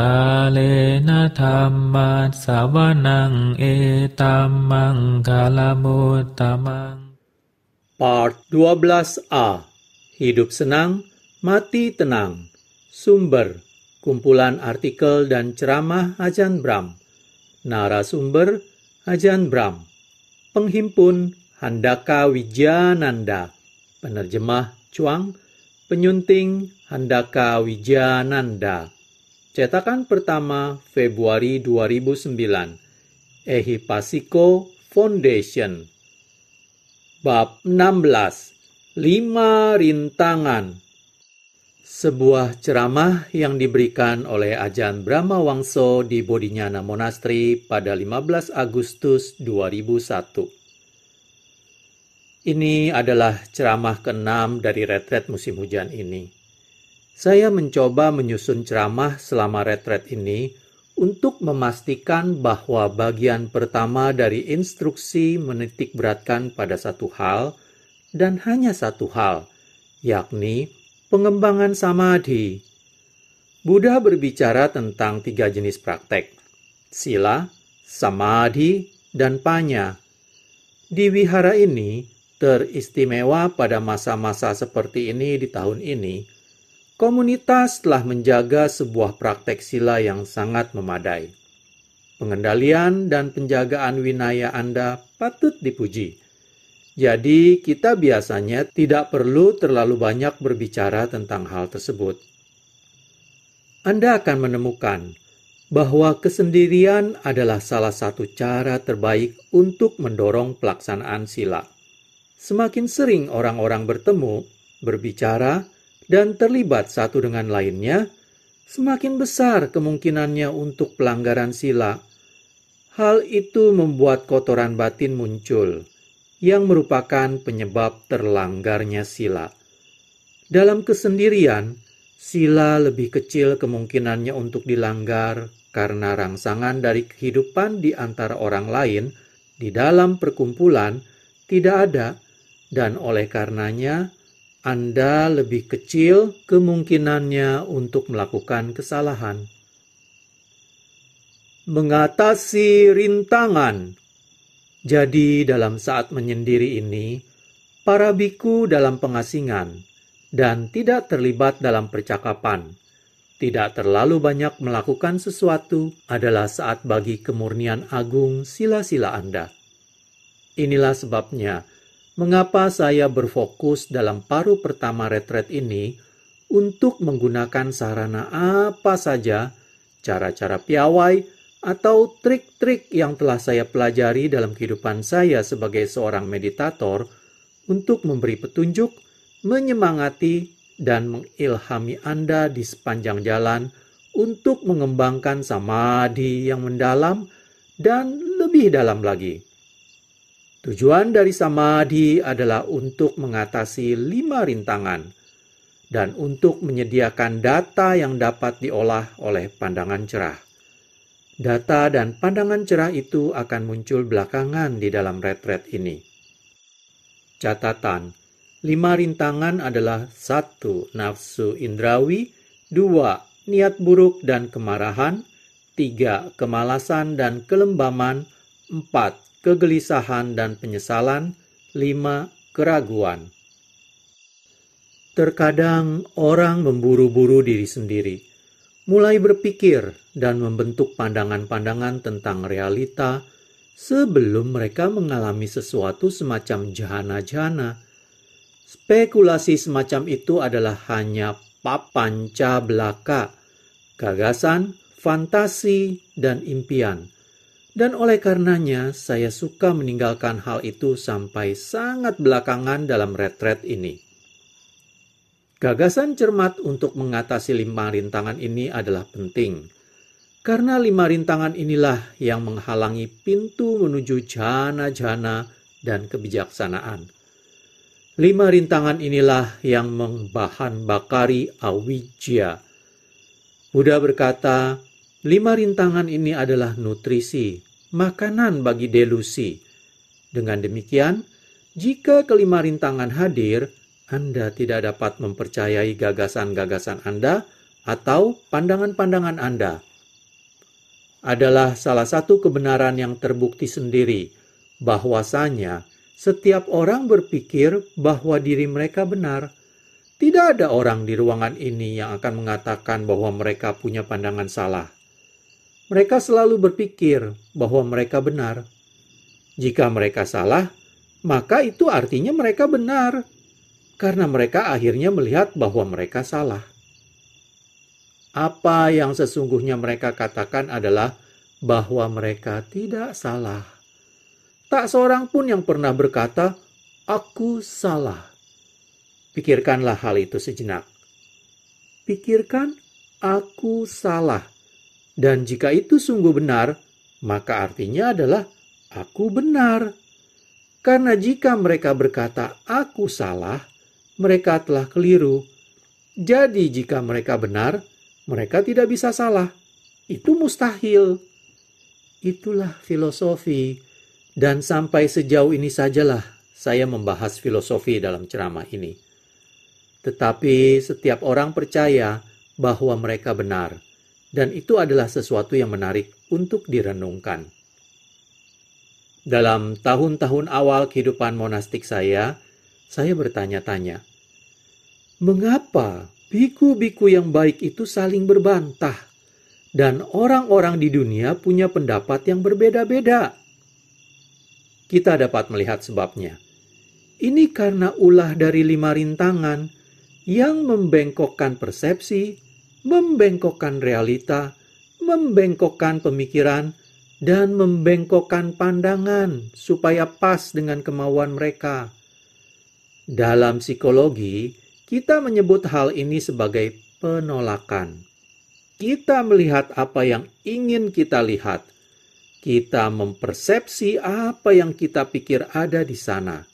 กาเลนะธรรมัสสวนังเอตัมมังคาลมุตตมัง e Part 12a Hidup Senang, Mati Tenang Sumber Kumpulan artikel dan ceramah Ajan Bram Narasumber Ajan Bram Penghimpun Handaka Wijananda Penerjemah Cuang Penyunting Handaka Wijananda Cetakan pertama Februari 2009. Ehi Pasiko Foundation. Bab 16. Lima rintangan. Sebuah ceramah yang diberikan oleh Ajahn Brahma Wangso di Bodhinyana Monastery pada 15 Agustus 2001. Ini adalah ceramah keenam dari retret musim hujan ini. Saya mencoba menyusun ceramah selama retret ini untuk memastikan bahwa bagian pertama dari instruksi menitik beratkan pada satu hal dan hanya satu hal, yakni pengembangan samadhi. Buddha berbicara tentang tiga jenis praktek, sila, samadhi, dan panya. Di wihara ini, teristimewa pada masa-masa seperti ini di tahun ini, komunitas telah menjaga sebuah praktek sila yang sangat memadai. Pengendalian dan penjagaan winaya Anda patut dipuji. Jadi, kita biasanya tidak perlu terlalu banyak berbicara tentang hal tersebut. Anda akan menemukan bahwa kesendirian adalah salah satu cara terbaik untuk mendorong pelaksanaan sila. Semakin sering orang-orang bertemu, berbicara, dan terlibat satu dengan lainnya, semakin besar kemungkinannya untuk pelanggaran sila. Hal itu membuat kotoran batin muncul, yang merupakan penyebab terlanggarnya sila. Dalam kesendirian, sila lebih kecil kemungkinannya untuk dilanggar karena rangsangan dari kehidupan di antara orang lain di dalam perkumpulan tidak ada, dan oleh karenanya anda lebih kecil kemungkinannya untuk melakukan kesalahan. Mengatasi rintangan. Jadi dalam saat menyendiri ini, para biku dalam pengasingan dan tidak terlibat dalam percakapan. Tidak terlalu banyak melakukan sesuatu adalah saat bagi kemurnian agung sila-sila Anda. Inilah sebabnya mengapa saya berfokus dalam paruh pertama retret ini untuk menggunakan sarana apa saja, cara-cara piawai, atau trik-trik yang telah saya pelajari dalam kehidupan saya sebagai seorang meditator untuk memberi petunjuk, menyemangati, dan mengilhami Anda di sepanjang jalan untuk mengembangkan samadhi yang mendalam dan lebih dalam lagi Tujuan dari samadhi adalah untuk mengatasi lima rintangan dan untuk menyediakan data yang dapat diolah oleh pandangan cerah. Data dan pandangan cerah itu akan muncul belakangan di dalam retret ini. Catatan, lima rintangan adalah satu nafsu indrawi, dua niat buruk dan kemarahan, tiga kemalasan dan kelembaman, empat kegelisahan dan penyesalan, lima Keraguan. Terkadang orang memburu-buru diri sendiri, mulai berpikir dan membentuk pandangan-pandangan tentang realita sebelum mereka mengalami sesuatu semacam jahana-jahana. Spekulasi semacam itu adalah hanya papanca belaka, gagasan, fantasi, dan impian. Dan oleh karenanya, saya suka meninggalkan hal itu sampai sangat belakangan dalam retret ini. Gagasan cermat untuk mengatasi lima rintangan ini adalah penting, karena lima rintangan inilah yang menghalangi pintu menuju jana-jana dan kebijaksanaan. Lima rintangan inilah yang membahan bakari awijja. Buddha berkata, Lima rintangan ini adalah nutrisi, makanan bagi delusi. Dengan demikian, jika kelima rintangan hadir, Anda tidak dapat mempercayai gagasan-gagasan Anda atau pandangan-pandangan Anda. Adalah salah satu kebenaran yang terbukti sendiri bahwasanya setiap orang berpikir bahwa diri mereka benar. Tidak ada orang di ruangan ini yang akan mengatakan bahwa mereka punya pandangan salah mereka selalu berpikir bahwa mereka benar. Jika mereka salah, maka itu artinya mereka benar, karena mereka akhirnya melihat bahwa mereka salah. Apa yang sesungguhnya mereka katakan adalah bahwa mereka tidak salah. Tak seorang pun yang pernah berkata, "Aku salah." Pikirkanlah hal itu sejenak. Pikirkan, "Aku salah." Dan jika itu sungguh benar, maka artinya adalah aku benar. Karena jika mereka berkata aku salah, mereka telah keliru. Jadi jika mereka benar, mereka tidak bisa salah. Itu mustahil. Itulah filosofi. Dan sampai sejauh ini sajalah saya membahas filosofi dalam ceramah ini. Tetapi setiap orang percaya bahwa mereka benar dan itu adalah sesuatu yang menarik untuk direnungkan. Dalam tahun-tahun awal kehidupan monastik saya, saya bertanya-tanya, mengapa biku-biku yang baik itu saling berbantah dan orang-orang di dunia punya pendapat yang berbeda-beda? Kita dapat melihat sebabnya. Ini karena ulah dari lima rintangan yang membengkokkan persepsi membengkokkan realita, membengkokkan pemikiran, dan membengkokkan pandangan supaya pas dengan kemauan mereka. Dalam psikologi, kita menyebut hal ini sebagai penolakan. Kita melihat apa yang ingin kita lihat. Kita mempersepsi apa yang kita pikir ada di sana.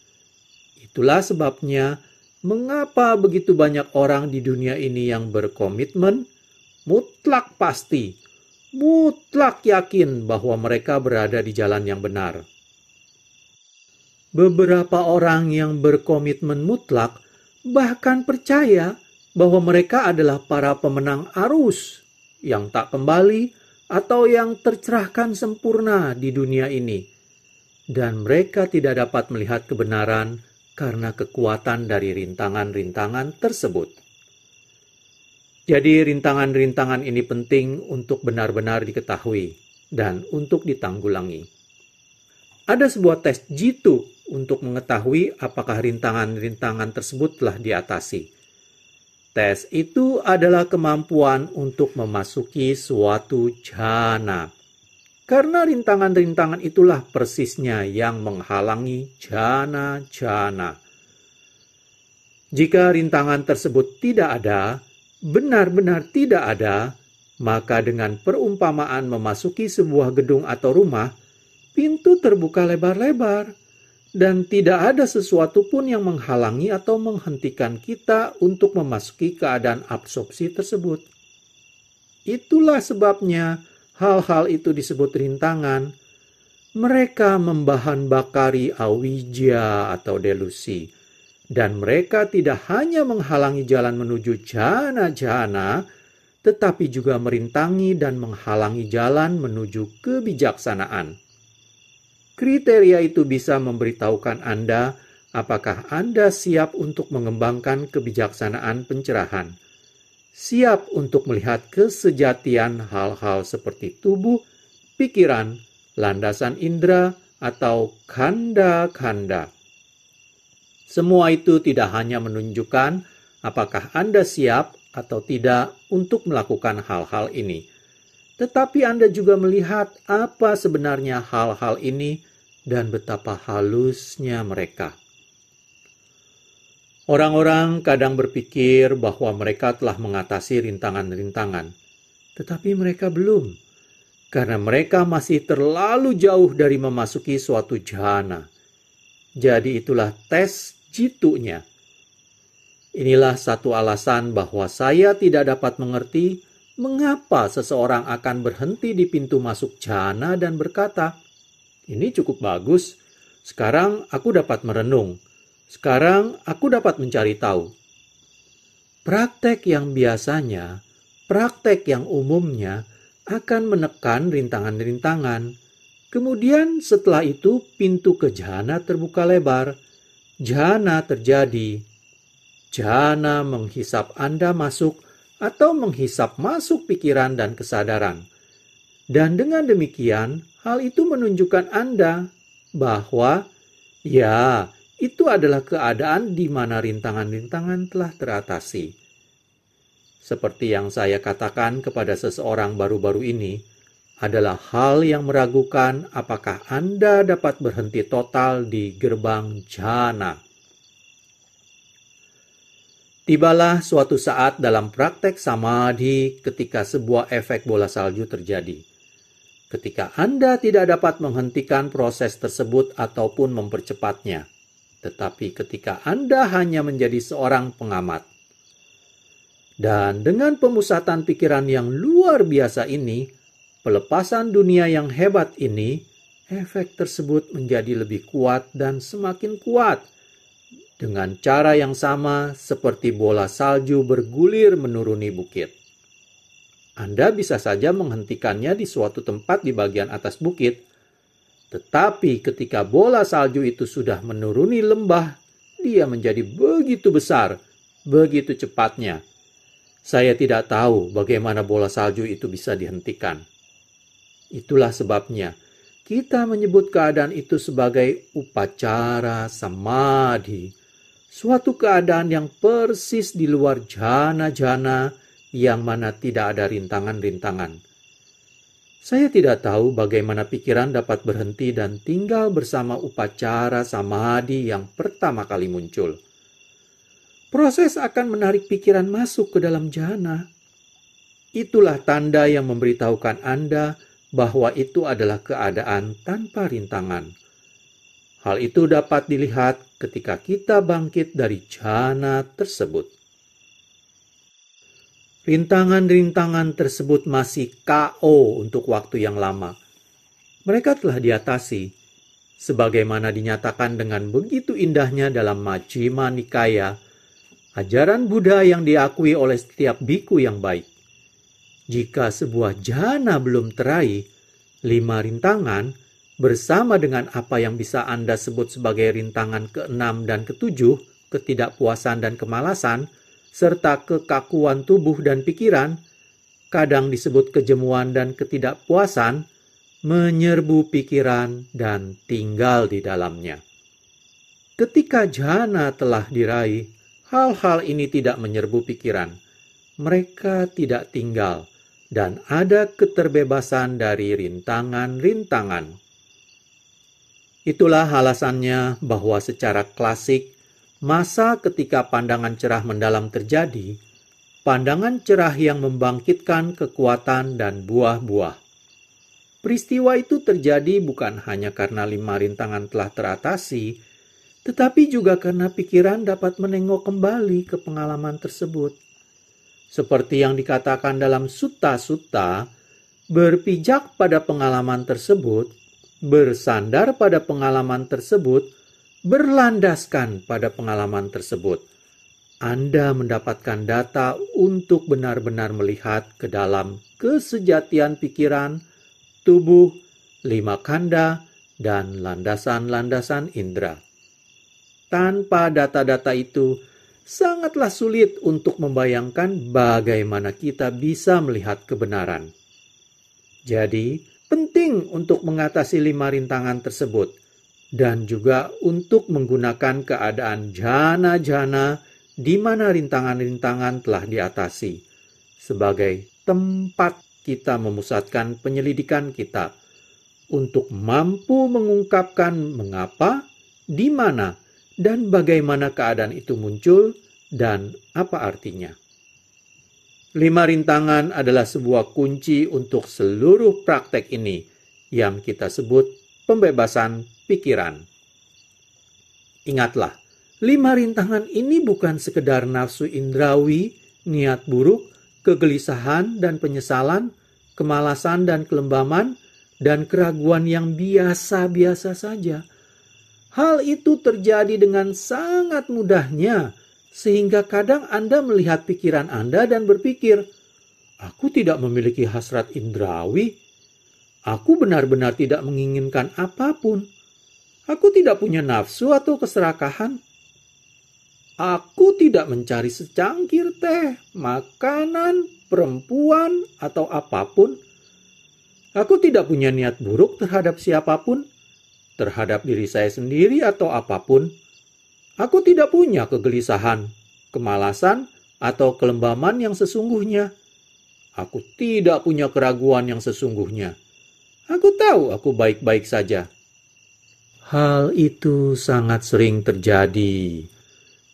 Itulah sebabnya mengapa begitu banyak orang di dunia ini yang berkomitmen mutlak pasti, mutlak yakin bahwa mereka berada di jalan yang benar. Beberapa orang yang berkomitmen mutlak bahkan percaya bahwa mereka adalah para pemenang arus yang tak kembali atau yang tercerahkan sempurna di dunia ini, dan mereka tidak dapat melihat kebenaran karena kekuatan dari rintangan-rintangan tersebut. Jadi, rintangan-rintangan ini penting untuk benar-benar diketahui dan untuk ditanggulangi. Ada sebuah tes jitu untuk mengetahui apakah rintangan-rintangan tersebut telah diatasi. Tes itu adalah kemampuan untuk memasuki suatu jana karena rintangan-rintangan itulah persisnya yang menghalangi jana-jana. Jika rintangan tersebut tidak ada, benar-benar tidak ada, maka dengan perumpamaan memasuki sebuah gedung atau rumah, pintu terbuka lebar-lebar dan tidak ada sesuatu pun yang menghalangi atau menghentikan kita untuk memasuki keadaan absorpsi tersebut. Itulah sebabnya hal-hal itu disebut rintangan, mereka membahan bakari awija atau delusi, dan mereka tidak hanya menghalangi jalan menuju jana-jana, tetapi juga merintangi dan menghalangi jalan menuju kebijaksanaan. Kriteria itu bisa memberitahukan Anda apakah Anda siap untuk mengembangkan kebijaksanaan pencerahan siap untuk melihat kesejatian hal-hal seperti tubuh, pikiran, landasan indera, atau kanda-kanda. Semua itu tidak hanya menunjukkan apakah Anda siap atau tidak untuk melakukan hal-hal ini, tetapi Anda juga melihat apa sebenarnya hal-hal ini dan betapa halusnya mereka. Orang-orang kadang berpikir bahwa mereka telah mengatasi rintangan-rintangan, tetapi mereka belum, karena mereka masih terlalu jauh dari memasuki suatu jahana. Jadi itulah tes jitunya. Inilah satu alasan bahwa saya tidak dapat mengerti mengapa seseorang akan berhenti di pintu masuk jahana dan berkata, ini cukup bagus, sekarang aku dapat merenung sekarang aku dapat mencari tahu. Praktek yang biasanya, praktek yang umumnya akan menekan rintangan-rintangan. Kemudian setelah itu pintu ke jahana terbuka lebar. jana terjadi. jana menghisap Anda masuk atau menghisap masuk pikiran dan kesadaran. Dan dengan demikian, hal itu menunjukkan Anda bahwa, ya, itu adalah keadaan di mana rintangan-rintangan telah teratasi. Seperti yang saya katakan kepada seseorang baru-baru ini, adalah hal yang meragukan apakah Anda dapat berhenti total di gerbang jana. Tibalah suatu saat dalam praktek samadhi ketika sebuah efek bola salju terjadi. Ketika Anda tidak dapat menghentikan proses tersebut ataupun mempercepatnya tetapi ketika Anda hanya menjadi seorang pengamat. Dan dengan pemusatan pikiran yang luar biasa ini, pelepasan dunia yang hebat ini, efek tersebut menjadi lebih kuat dan semakin kuat. Dengan cara yang sama, seperti bola salju bergulir menuruni bukit, Anda bisa saja menghentikannya di suatu tempat di bagian atas bukit tetapi ketika bola salju itu sudah menuruni lembah, dia menjadi begitu besar, begitu cepatnya. Saya tidak tahu bagaimana bola salju itu bisa dihentikan. Itulah sebabnya kita menyebut keadaan itu sebagai upacara samadhi, suatu keadaan yang persis di luar jana-jana yang mana tidak ada rintangan-rintangan. Saya tidak tahu bagaimana pikiran dapat berhenti dan tinggal bersama upacara samadhi yang pertama kali muncul. Proses akan menarik pikiran masuk ke dalam jana. Itulah tanda yang memberitahukan Anda bahwa itu adalah keadaan tanpa rintangan. Hal itu dapat dilihat ketika kita bangkit dari jana tersebut. Rintangan-rintangan tersebut masih KO untuk waktu yang lama. Mereka telah diatasi, sebagaimana dinyatakan dengan begitu indahnya dalam Majima Nikaya, ajaran Buddha yang diakui oleh setiap biku yang baik. Jika sebuah jana belum teraih, lima rintangan bersama dengan apa yang bisa Anda sebut sebagai rintangan keenam dan ketujuh, ketidakpuasan dan kemalasan, serta kekakuan tubuh dan pikiran, kadang disebut kejemuan dan ketidakpuasan, menyerbu pikiran dan tinggal di dalamnya. Ketika jana telah diraih, hal-hal ini tidak menyerbu pikiran. Mereka tidak tinggal dan ada keterbebasan dari rintangan-rintangan. Itulah alasannya bahwa secara klasik Masa ketika pandangan cerah mendalam terjadi, pandangan cerah yang membangkitkan kekuatan dan buah-buah. Peristiwa itu terjadi bukan hanya karena lima rintangan telah teratasi, tetapi juga karena pikiran dapat menengok kembali ke pengalaman tersebut. Seperti yang dikatakan dalam sutta-sutta, berpijak pada pengalaman tersebut, bersandar pada pengalaman tersebut, berlandaskan pada pengalaman tersebut. Anda mendapatkan data untuk benar-benar melihat ke dalam kesejatian pikiran, tubuh, lima kanda, dan landasan-landasan indera. Tanpa data-data itu, sangatlah sulit untuk membayangkan bagaimana kita bisa melihat kebenaran. Jadi, penting untuk mengatasi lima rintangan tersebut – dan juga untuk menggunakan keadaan jana-jana di mana rintangan-rintangan telah diatasi sebagai tempat kita memusatkan penyelidikan kita untuk mampu mengungkapkan mengapa, di mana, dan bagaimana keadaan itu muncul dan apa artinya. Lima rintangan adalah sebuah kunci untuk seluruh praktek ini yang kita sebut pembebasan pikiran. Ingatlah, lima rintangan ini bukan sekedar nafsu indrawi, niat buruk, kegelisahan dan penyesalan, kemalasan dan kelembaman, dan keraguan yang biasa-biasa saja. Hal itu terjadi dengan sangat mudahnya, sehingga kadang Anda melihat pikiran Anda dan berpikir, "Aku tidak memiliki hasrat indrawi. Aku benar-benar tidak menginginkan apapun." Aku tidak punya nafsu atau keserakahan. Aku tidak mencari secangkir teh, makanan, perempuan, atau apapun. Aku tidak punya niat buruk terhadap siapapun, terhadap diri saya sendiri, atau apapun. Aku tidak punya kegelisahan, kemalasan, atau kelembaman yang sesungguhnya. Aku tidak punya keraguan yang sesungguhnya. Aku tahu aku baik-baik saja. Hal itu sangat sering terjadi,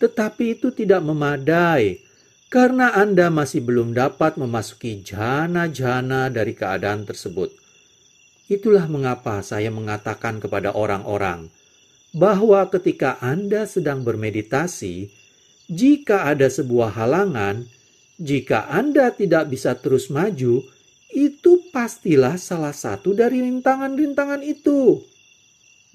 tetapi itu tidak memadai karena Anda masih belum dapat memasuki jana-jana dari keadaan tersebut. Itulah mengapa saya mengatakan kepada orang-orang bahwa ketika Anda sedang bermeditasi, jika ada sebuah halangan, jika Anda tidak bisa terus maju, itu pastilah salah satu dari rintangan-rintangan itu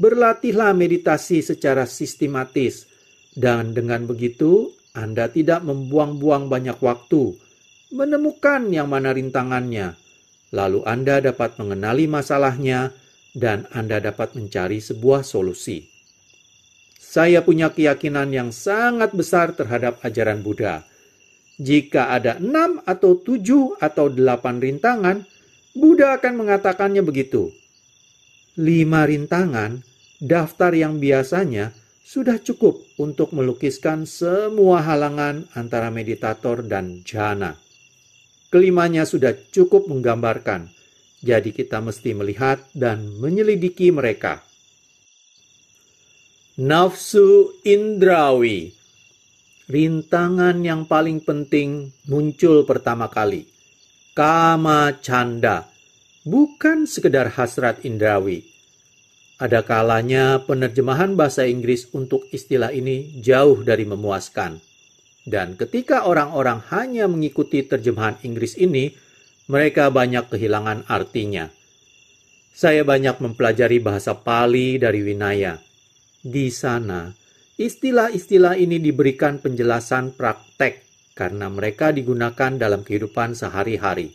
berlatihlah meditasi secara sistematis, dan dengan begitu Anda tidak membuang-buang banyak waktu, menemukan yang mana rintangannya, lalu Anda dapat mengenali masalahnya, dan Anda dapat mencari sebuah solusi. Saya punya keyakinan yang sangat besar terhadap ajaran Buddha. Jika ada enam atau tujuh atau delapan rintangan, Buddha akan mengatakannya begitu. Lima rintangan daftar yang biasanya sudah cukup untuk melukiskan semua halangan antara meditator dan jhana. Kelimanya sudah cukup menggambarkan, jadi kita mesti melihat dan menyelidiki mereka. Nafsu indrawi, rintangan yang paling penting muncul pertama kali. Kama canda, bukan sekedar hasrat indrawi, ada kalanya penerjemahan bahasa Inggris untuk istilah ini jauh dari memuaskan. Dan ketika orang-orang hanya mengikuti terjemahan Inggris ini, mereka banyak kehilangan artinya. Saya banyak mempelajari bahasa Pali dari Winaya. Di sana, istilah-istilah ini diberikan penjelasan praktek karena mereka digunakan dalam kehidupan sehari-hari.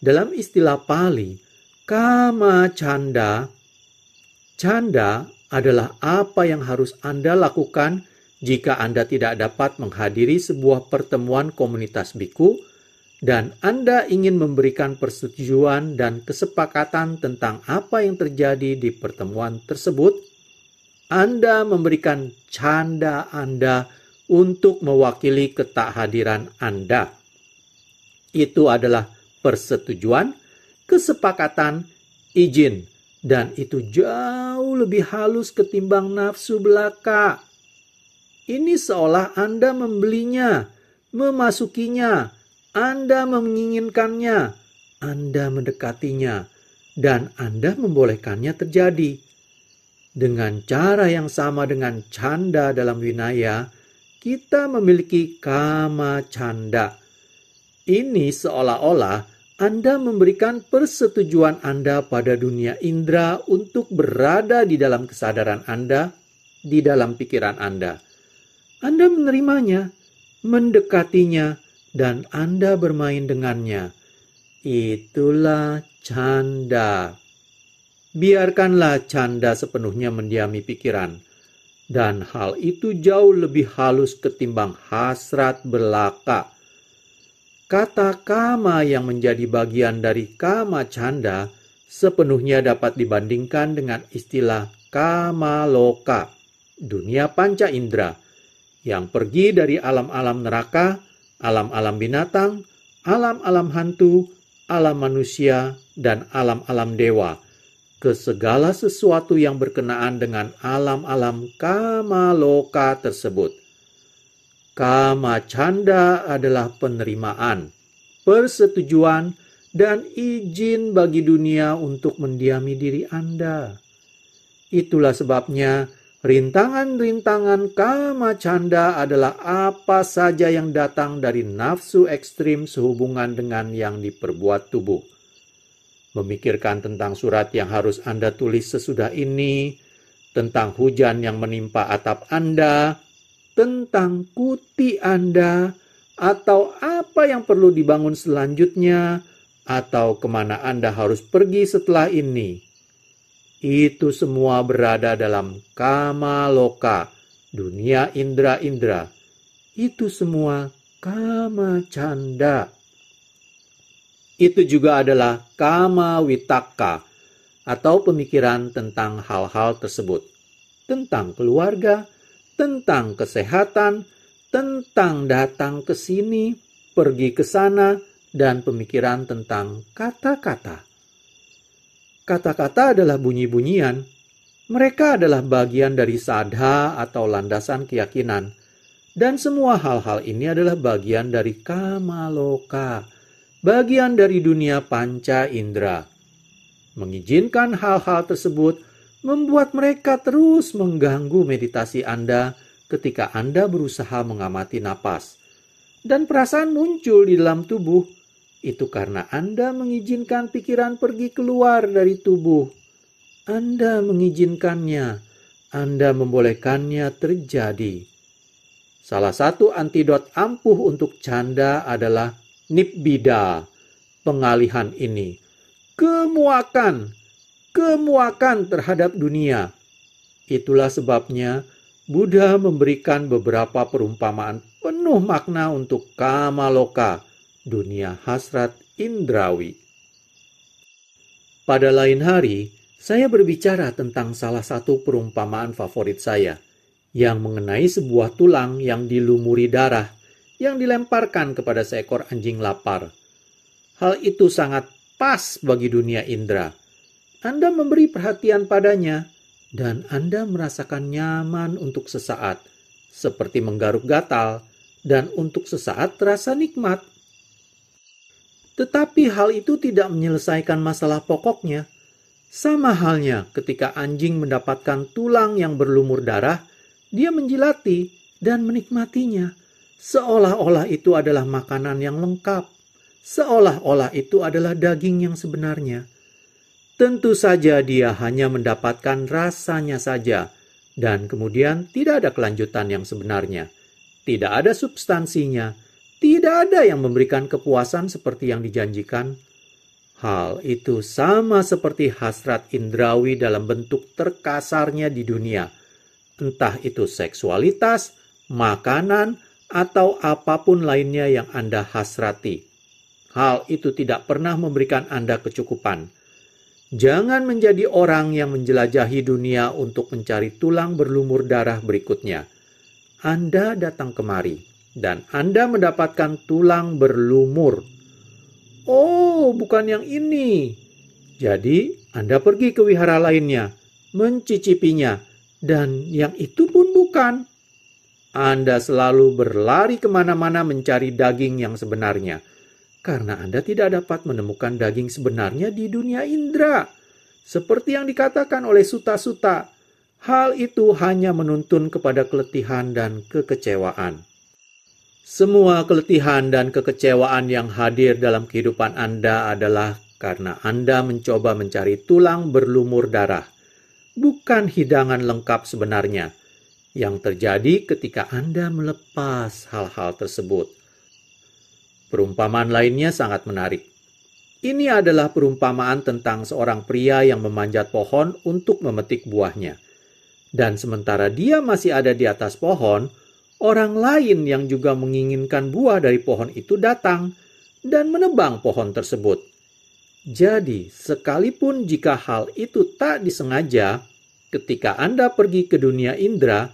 Dalam istilah Pali, kama canda Canda adalah apa yang harus Anda lakukan jika Anda tidak dapat menghadiri sebuah pertemuan komunitas biku dan Anda ingin memberikan persetujuan dan kesepakatan tentang apa yang terjadi di pertemuan tersebut. Anda memberikan canda Anda untuk mewakili ketakhadiran Anda. Itu adalah persetujuan, kesepakatan, izin, dan itu jauh lebih halus ketimbang nafsu belaka. Ini seolah Anda membelinya, memasukinya, Anda menginginkannya, Anda mendekatinya, dan Anda membolehkannya terjadi. Dengan cara yang sama dengan canda dalam winaya, kita memiliki kama canda. Ini seolah-olah anda memberikan persetujuan Anda pada dunia indera untuk berada di dalam kesadaran Anda, di dalam pikiran Anda. Anda menerimanya, mendekatinya, dan Anda bermain dengannya. Itulah canda. Biarkanlah canda sepenuhnya mendiami pikiran, dan hal itu jauh lebih halus ketimbang hasrat belaka Kata kama yang menjadi bagian dari kama canda sepenuhnya dapat dibandingkan dengan istilah kama loka, dunia panca indera, yang pergi dari alam-alam neraka, alam-alam binatang, alam-alam hantu, alam manusia, dan alam-alam dewa, ke segala sesuatu yang berkenaan dengan alam-alam kama loka tersebut. Kama canda adalah penerimaan, persetujuan, dan izin bagi dunia untuk mendiami diri Anda. Itulah sebabnya rintangan-rintangan kama canda adalah apa saja yang datang dari nafsu ekstrim sehubungan dengan yang diperbuat tubuh. Memikirkan tentang surat yang harus Anda tulis sesudah ini, tentang hujan yang menimpa atap Anda, tentang kuti Anda atau apa yang perlu dibangun selanjutnya atau kemana Anda harus pergi setelah ini. Itu semua berada dalam kama loka, dunia indra-indra. Itu semua kama canda. Itu juga adalah kama witaka atau pemikiran tentang hal-hal tersebut. Tentang keluarga, tentang kesehatan, tentang datang ke sini, pergi ke sana, dan pemikiran tentang kata-kata. Kata-kata adalah bunyi-bunyian. Mereka adalah bagian dari sadha atau landasan keyakinan. Dan semua hal-hal ini adalah bagian dari kamaloka, bagian dari dunia panca indera. Mengizinkan hal-hal tersebut membuat mereka terus mengganggu meditasi Anda ketika Anda berusaha mengamati napas. Dan perasaan muncul di dalam tubuh. Itu karena Anda mengizinkan pikiran pergi keluar dari tubuh. Anda mengizinkannya. Anda membolehkannya terjadi. Salah satu antidot ampuh untuk canda adalah nipbida. pengalihan ini. Kemuakan, kemuakan terhadap dunia. Itulah sebabnya Buddha memberikan beberapa perumpamaan penuh makna untuk kamaloka, dunia hasrat indrawi. Pada lain hari, saya berbicara tentang salah satu perumpamaan favorit saya, yang mengenai sebuah tulang yang dilumuri darah yang dilemparkan kepada seekor anjing lapar. Hal itu sangat pas bagi dunia indra anda memberi perhatian padanya dan Anda merasakan nyaman untuk sesaat, seperti menggaruk gatal, dan untuk sesaat terasa nikmat. Tetapi hal itu tidak menyelesaikan masalah pokoknya. Sama halnya ketika anjing mendapatkan tulang yang berlumur darah, dia menjilati dan menikmatinya, seolah-olah itu adalah makanan yang lengkap seolah-olah itu adalah daging yang sebenarnya. Tentu saja dia hanya mendapatkan rasanya saja, dan kemudian tidak ada kelanjutan yang sebenarnya. Tidak ada substansinya, tidak ada yang memberikan kepuasan seperti yang dijanjikan. Hal itu sama seperti hasrat indrawi dalam bentuk terkasarnya di dunia, entah itu seksualitas, makanan, atau apapun lainnya yang Anda hasrati. Hal itu tidak pernah memberikan Anda kecukupan Jangan menjadi orang yang menjelajahi dunia untuk mencari tulang berlumur darah berikutnya. Anda datang kemari dan Anda mendapatkan tulang berlumur. Oh, bukan yang ini. Jadi, Anda pergi ke wihara lainnya, mencicipinya, dan yang itu pun bukan. Anda selalu berlari kemana-mana mencari daging yang sebenarnya karena Anda tidak dapat menemukan daging sebenarnya di dunia indera. Seperti yang dikatakan oleh suta-suta, hal itu hanya menuntun kepada keletihan dan kekecewaan. Semua keletihan dan kekecewaan yang hadir dalam kehidupan Anda adalah karena Anda mencoba mencari tulang berlumur darah, bukan hidangan lengkap sebenarnya yang terjadi ketika Anda melepas hal-hal tersebut. Perumpamaan lainnya sangat menarik. Ini adalah perumpamaan tentang seorang pria yang memanjat pohon untuk memetik buahnya. Dan sementara dia masih ada di atas pohon, orang lain yang juga menginginkan buah dari pohon itu datang dan menebang pohon tersebut. Jadi, sekalipun jika hal itu tak disengaja, ketika Anda pergi ke dunia indera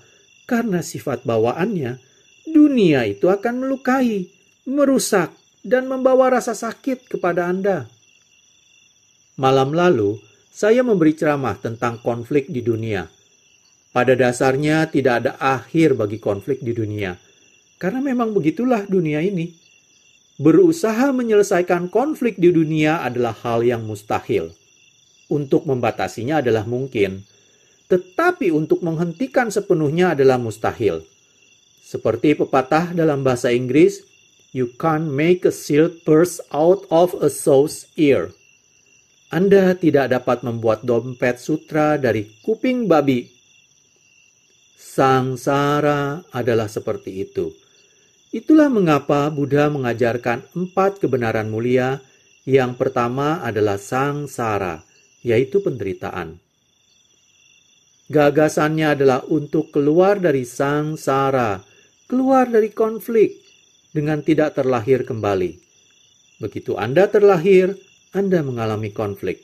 karena sifat bawaannya, dunia itu akan melukai merusak, dan membawa rasa sakit kepada Anda. Malam lalu, saya memberi ceramah tentang konflik di dunia. Pada dasarnya, tidak ada akhir bagi konflik di dunia, karena memang begitulah dunia ini. Berusaha menyelesaikan konflik di dunia adalah hal yang mustahil. Untuk membatasinya adalah mungkin, tetapi untuk menghentikan sepenuhnya adalah mustahil. Seperti pepatah dalam bahasa Inggris, You can't make a silk purse out of a sow's ear. Anda tidak dapat membuat dompet sutra dari kuping babi. Sangsara adalah seperti itu. Itulah mengapa Buddha mengajarkan empat kebenaran mulia. Yang pertama adalah sangsara, yaitu penderitaan. Gagasannya adalah untuk keluar dari sangsara, keluar dari konflik, dengan tidak terlahir kembali. Begitu Anda terlahir, Anda mengalami konflik.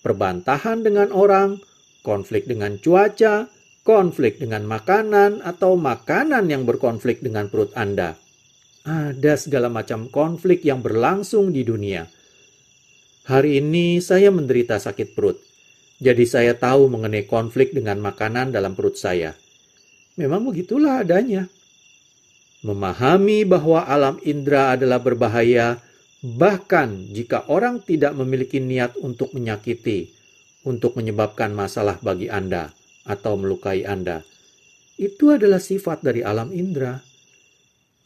Perbantahan dengan orang, konflik dengan cuaca, konflik dengan makanan, atau makanan yang berkonflik dengan perut Anda. Ada segala macam konflik yang berlangsung di dunia. Hari ini saya menderita sakit perut, jadi saya tahu mengenai konflik dengan makanan dalam perut saya. Memang begitulah adanya. Memahami bahwa alam indera adalah berbahaya, bahkan jika orang tidak memiliki niat untuk menyakiti, untuk menyebabkan masalah bagi Anda atau melukai Anda. Itu adalah sifat dari alam indera.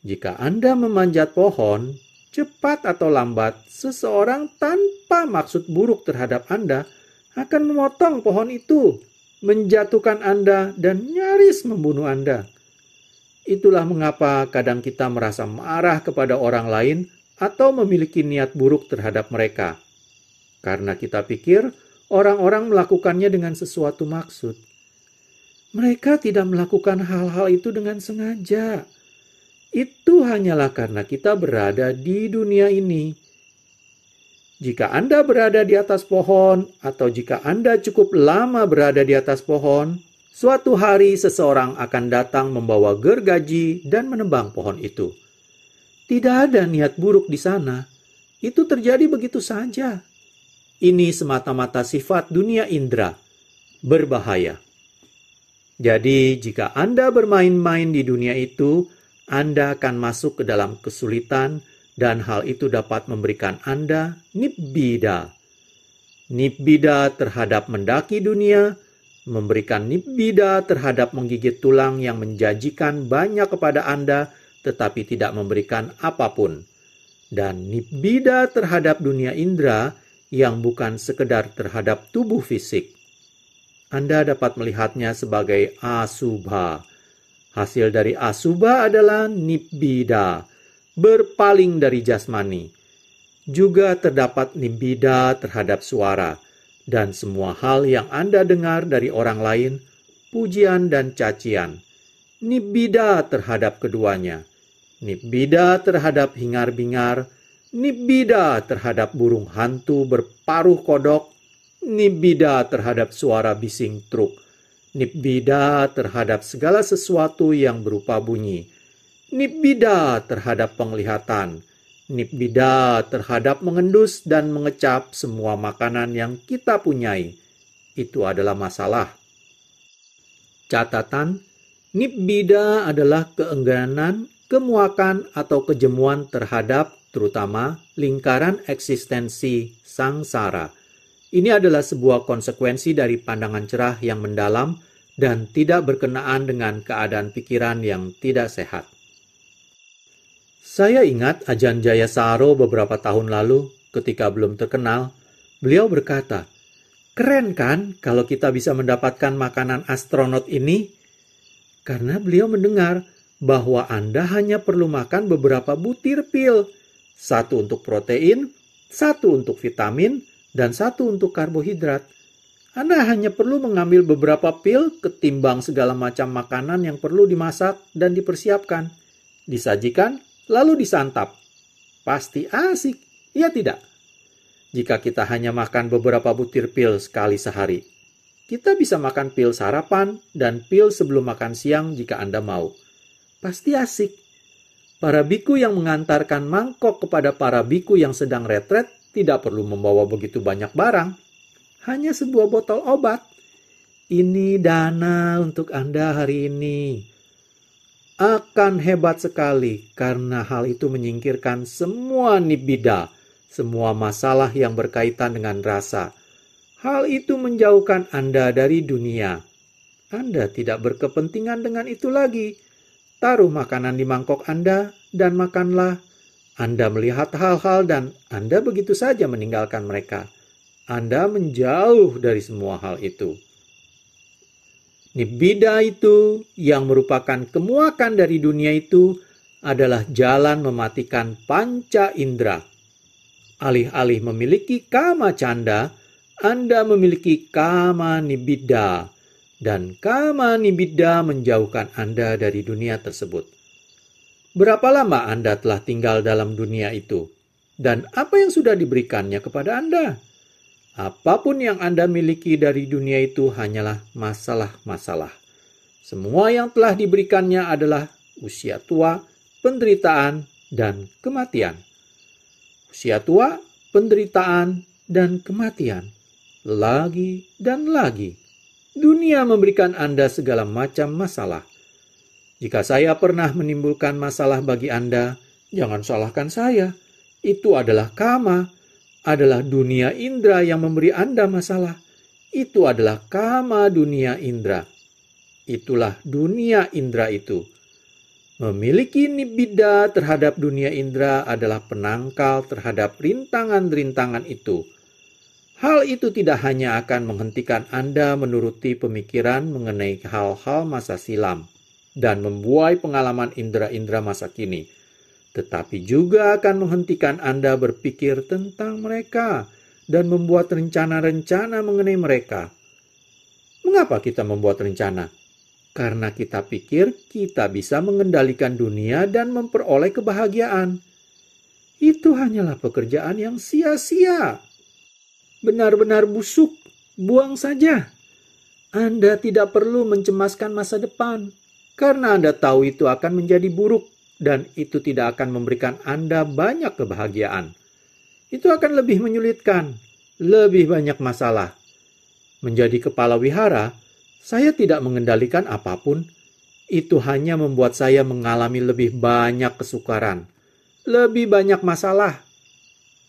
Jika Anda memanjat pohon, cepat atau lambat, seseorang tanpa maksud buruk terhadap Anda akan memotong pohon itu, menjatuhkan Anda, dan nyaris membunuh Anda. Itulah mengapa kadang kita merasa marah kepada orang lain atau memiliki niat buruk terhadap mereka, karena kita pikir orang-orang melakukannya dengan sesuatu maksud. Mereka tidak melakukan hal-hal itu dengan sengaja. Itu hanyalah karena kita berada di dunia ini. Jika Anda berada di atas pohon, atau jika Anda cukup lama berada di atas pohon, Suatu hari seseorang akan datang membawa gergaji dan menebang pohon itu. Tidak ada niat buruk di sana. Itu terjadi begitu saja. Ini semata-mata sifat dunia indera. Berbahaya. Jadi, jika Anda bermain-main di dunia itu, Anda akan masuk ke dalam kesulitan dan hal itu dapat memberikan Anda nibbida. Nibbida terhadap mendaki dunia, memberikan nibida terhadap menggigit tulang yang menjanjikan banyak kepada Anda tetapi tidak memberikan apapun, dan nibida terhadap dunia indera yang bukan sekedar terhadap tubuh fisik. Anda dapat melihatnya sebagai asubha. Hasil dari asubha adalah nibida, berpaling dari jasmani. Juga terdapat nibida terhadap suara, dan semua hal yang Anda dengar dari orang lain, pujian dan cacian. Nibida terhadap keduanya. Nibida terhadap hingar-bingar. Nibida terhadap burung hantu berparuh kodok. Nibida terhadap suara bising truk. Nibida terhadap segala sesuatu yang berupa bunyi. Nibida terhadap penglihatan nibida terhadap mengendus dan mengecap semua makanan yang kita punyai. Itu adalah masalah. Catatan, nibida adalah keengganan, kemuakan, atau kejemuan terhadap terutama lingkaran eksistensi sangsara. Ini adalah sebuah konsekuensi dari pandangan cerah yang mendalam dan tidak berkenaan dengan keadaan pikiran yang tidak sehat. Saya ingat Ajan Jaya Saro beberapa tahun lalu ketika belum terkenal, beliau berkata, "Keren kan kalau kita bisa mendapatkan makanan astronot ini?" Karena beliau mendengar bahwa Anda hanya perlu makan beberapa butir pil, satu untuk protein, satu untuk vitamin, dan satu untuk karbohidrat. Anda hanya perlu mengambil beberapa pil ketimbang segala macam makanan yang perlu dimasak dan dipersiapkan, disajikan, lalu disantap. Pasti asik, ya tidak? Jika kita hanya makan beberapa butir pil sekali sehari, kita bisa makan pil sarapan dan pil sebelum makan siang jika Anda mau. Pasti asik. Para biku yang mengantarkan mangkok kepada para biku yang sedang retret tidak perlu membawa begitu banyak barang. Hanya sebuah botol obat. Ini dana untuk Anda hari ini akan hebat sekali karena hal itu menyingkirkan semua nibida, semua masalah yang berkaitan dengan rasa. Hal itu menjauhkan Anda dari dunia. Anda tidak berkepentingan dengan itu lagi. Taruh makanan di mangkok Anda dan makanlah. Anda melihat hal-hal dan Anda begitu saja meninggalkan mereka. Anda menjauh dari semua hal itu. Nibida itu yang merupakan kemuakan dari dunia itu adalah jalan mematikan panca indera. Alih-alih memiliki kama canda, Anda memiliki kama nibida, dan kama nibida menjauhkan Anda dari dunia tersebut. Berapa lama Anda telah tinggal dalam dunia itu, dan apa yang sudah diberikannya kepada Anda? Apapun yang Anda miliki dari dunia itu hanyalah masalah-masalah. Semua yang telah diberikannya adalah usia tua, penderitaan, dan kematian. Usia tua, penderitaan, dan kematian. Lagi dan lagi. Dunia memberikan Anda segala macam masalah. Jika saya pernah menimbulkan masalah bagi Anda, jangan salahkan saya. Itu adalah kama adalah dunia indera yang memberi Anda masalah. Itu adalah kama dunia indera. Itulah dunia indera itu. Memiliki nibida terhadap dunia indera adalah penangkal terhadap rintangan-rintangan itu. Hal itu tidak hanya akan menghentikan Anda menuruti pemikiran mengenai hal-hal masa silam dan membuai pengalaman indera-indera masa kini, tetapi juga akan menghentikan Anda berpikir tentang mereka dan membuat rencana-rencana mengenai mereka. Mengapa kita membuat rencana? Karena kita pikir kita bisa mengendalikan dunia dan memperoleh kebahagiaan. Itu hanyalah pekerjaan yang sia-sia. Benar-benar busuk, buang saja. Anda tidak perlu mencemaskan masa depan, karena Anda tahu itu akan menjadi buruk dan itu tidak akan memberikan Anda banyak kebahagiaan. Itu akan lebih menyulitkan, lebih banyak masalah. Menjadi kepala wihara, saya tidak mengendalikan apapun. Itu hanya membuat saya mengalami lebih banyak kesukaran, lebih banyak masalah.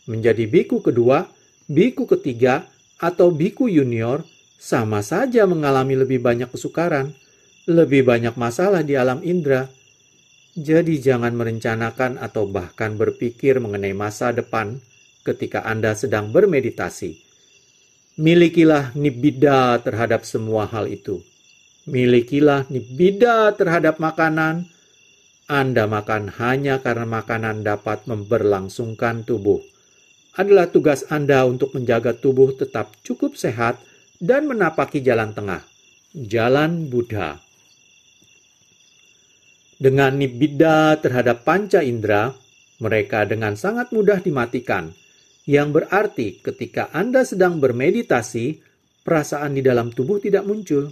Menjadi biku kedua, biku ketiga, atau biku junior sama saja mengalami lebih banyak kesukaran, lebih banyak masalah di alam indera jadi, jangan merencanakan atau bahkan berpikir mengenai masa depan ketika Anda sedang bermeditasi. Milikilah nibida terhadap semua hal itu. Milikilah nibida terhadap makanan. Anda makan hanya karena makanan dapat memberlangsungkan tubuh. Adalah tugas Anda untuk menjaga tubuh tetap cukup sehat dan menapaki jalan tengah. Jalan Buddha. Dengan nibida terhadap panca indera, mereka dengan sangat mudah dimatikan, yang berarti ketika Anda sedang bermeditasi, perasaan di dalam tubuh tidak muncul.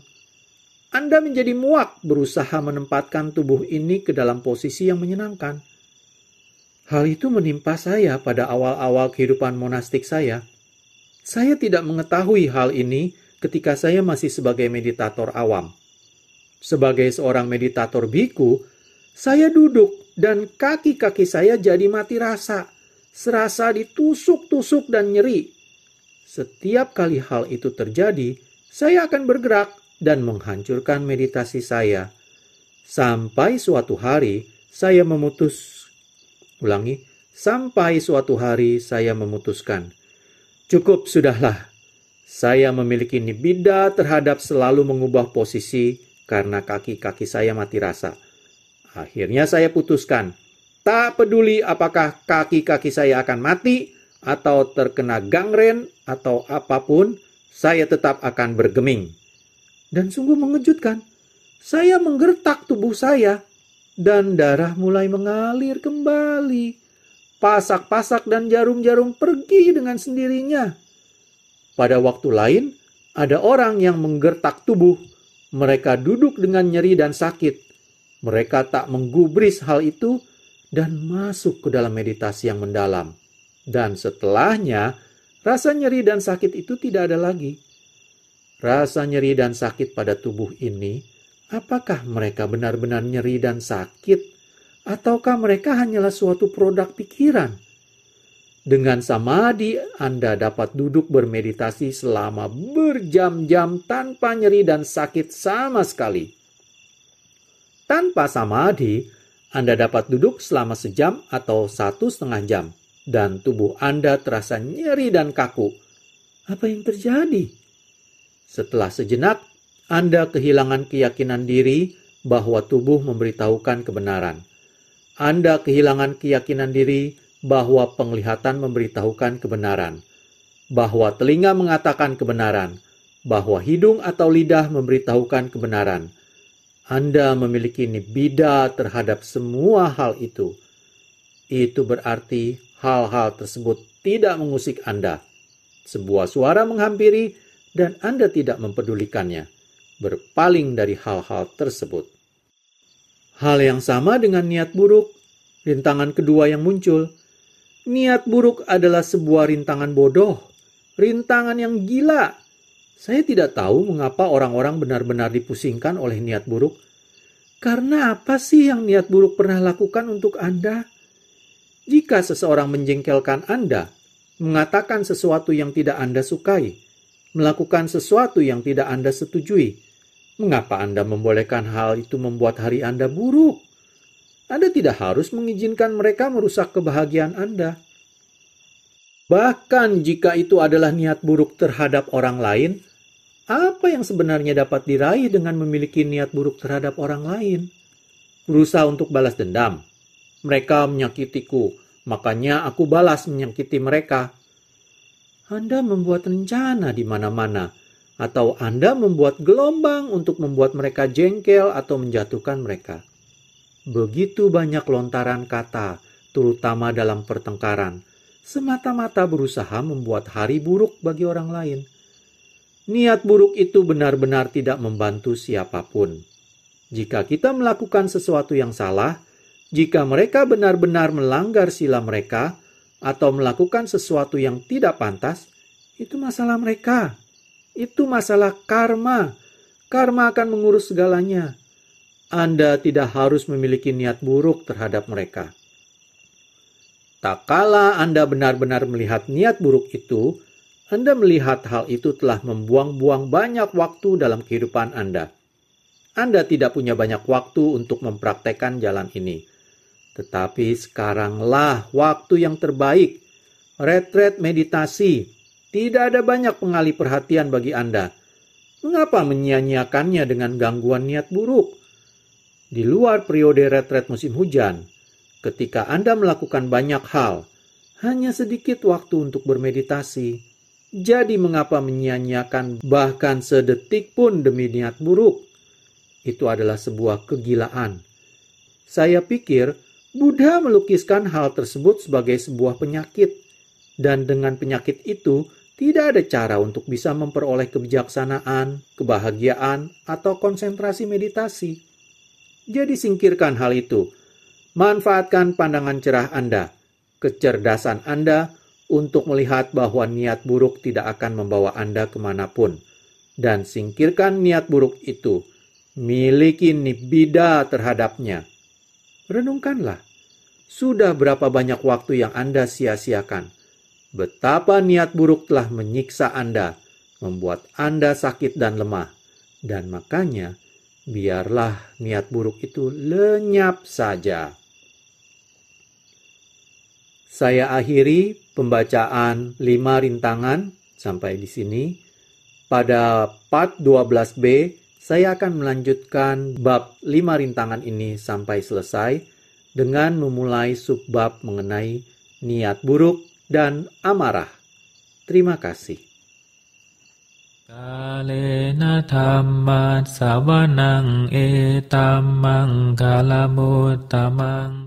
Anda menjadi muak berusaha menempatkan tubuh ini ke dalam posisi yang menyenangkan. Hal itu menimpa saya pada awal-awal kehidupan monastik saya. Saya tidak mengetahui hal ini ketika saya masih sebagai meditator awam. Sebagai seorang meditator biku, saya duduk dan kaki-kaki saya jadi mati rasa, serasa ditusuk-tusuk dan nyeri. Setiap kali hal itu terjadi, saya akan bergerak dan menghancurkan meditasi saya. Sampai suatu hari saya memutus ulangi, sampai suatu hari saya memutuskan. Cukup sudahlah. Saya memiliki nibida terhadap selalu mengubah posisi karena kaki-kaki saya mati rasa. Akhirnya saya putuskan, tak peduli apakah kaki-kaki saya akan mati atau terkena gangren atau apapun, saya tetap akan bergeming. Dan sungguh mengejutkan, saya menggertak tubuh saya dan darah mulai mengalir kembali. Pasak-pasak dan jarum-jarum pergi dengan sendirinya. Pada waktu lain, ada orang yang menggertak tubuh. Mereka duduk dengan nyeri dan sakit. Mereka tak menggubris hal itu dan masuk ke dalam meditasi yang mendalam. Dan setelahnya, rasa nyeri dan sakit itu tidak ada lagi. Rasa nyeri dan sakit pada tubuh ini, apakah mereka benar-benar nyeri dan sakit, ataukah mereka hanyalah suatu produk pikiran? Dengan samadhi, Anda dapat duduk bermeditasi selama berjam-jam tanpa nyeri dan sakit sama sekali. Tanpa samadhi, Anda dapat duduk selama sejam atau satu setengah jam, dan tubuh Anda terasa nyeri dan kaku. Apa yang terjadi? Setelah sejenak, Anda kehilangan keyakinan diri bahwa tubuh memberitahukan kebenaran. Anda kehilangan keyakinan diri bahwa penglihatan memberitahukan kebenaran, bahwa telinga mengatakan kebenaran, bahwa hidung atau lidah memberitahukan kebenaran, anda memiliki nibida terhadap semua hal itu, itu berarti hal-hal tersebut tidak mengusik Anda. Sebuah suara menghampiri dan Anda tidak mempedulikannya, berpaling dari hal-hal tersebut. Hal yang sama dengan niat buruk, rintangan kedua yang muncul. Niat buruk adalah sebuah rintangan bodoh, rintangan yang gila saya tidak tahu mengapa orang-orang benar-benar dipusingkan oleh niat buruk. Karena apa sih yang niat buruk pernah lakukan untuk Anda? Jika seseorang menjengkelkan Anda, mengatakan sesuatu yang tidak Anda sukai, melakukan sesuatu yang tidak Anda setujui, mengapa Anda membolehkan hal itu membuat hari Anda buruk? Anda tidak harus mengizinkan mereka merusak kebahagiaan Anda. Bahkan jika itu adalah niat buruk terhadap orang lain, apa yang sebenarnya dapat diraih dengan memiliki niat buruk terhadap orang lain? Berusaha untuk balas dendam. Mereka menyakitiku, makanya aku balas menyakiti mereka. Anda membuat rencana di mana-mana, atau Anda membuat gelombang untuk membuat mereka jengkel atau menjatuhkan mereka. Begitu banyak lontaran kata, terutama dalam pertengkaran semata-mata berusaha membuat hari buruk bagi orang lain. Niat buruk itu benar-benar tidak membantu siapapun. Jika kita melakukan sesuatu yang salah, jika mereka benar-benar melanggar sila mereka atau melakukan sesuatu yang tidak pantas, itu masalah mereka. Itu masalah karma. Karma akan mengurus segalanya. Anda tidak harus memiliki niat buruk terhadap mereka. Tak kala Anda benar-benar melihat niat buruk itu, Anda melihat hal itu telah membuang-buang banyak waktu dalam kehidupan Anda. Anda tidak punya banyak waktu untuk mempraktekkan jalan ini. Tetapi sekaranglah waktu yang terbaik. Retret meditasi. Tidak ada banyak pengalih perhatian bagi Anda. Mengapa menyia-nyiakannya dengan gangguan niat buruk? Di luar periode retret musim hujan, Ketika Anda melakukan banyak hal, hanya sedikit waktu untuk bermeditasi. Jadi mengapa menyia-nyiakan bahkan sedetik pun demi niat buruk? Itu adalah sebuah kegilaan. Saya pikir Buddha melukiskan hal tersebut sebagai sebuah penyakit dan dengan penyakit itu tidak ada cara untuk bisa memperoleh kebijaksanaan, kebahagiaan, atau konsentrasi meditasi. Jadi singkirkan hal itu Manfaatkan pandangan cerah Anda, kecerdasan Anda untuk melihat bahwa niat buruk tidak akan membawa Anda kemanapun. Dan singkirkan niat buruk itu, miliki nibida terhadapnya. Renungkanlah, sudah berapa banyak waktu yang Anda sia-siakan. Betapa niat buruk telah menyiksa Anda, membuat Anda sakit dan lemah. Dan makanya, biarlah niat buruk itu lenyap saja. Saya akhiri pembacaan lima rintangan sampai di sini. Pada part 12B, saya akan melanjutkan bab lima rintangan ini sampai selesai dengan memulai subbab mengenai niat buruk dan amarah. Terima kasih. Kalena tamat sawanang etamang kalamutamang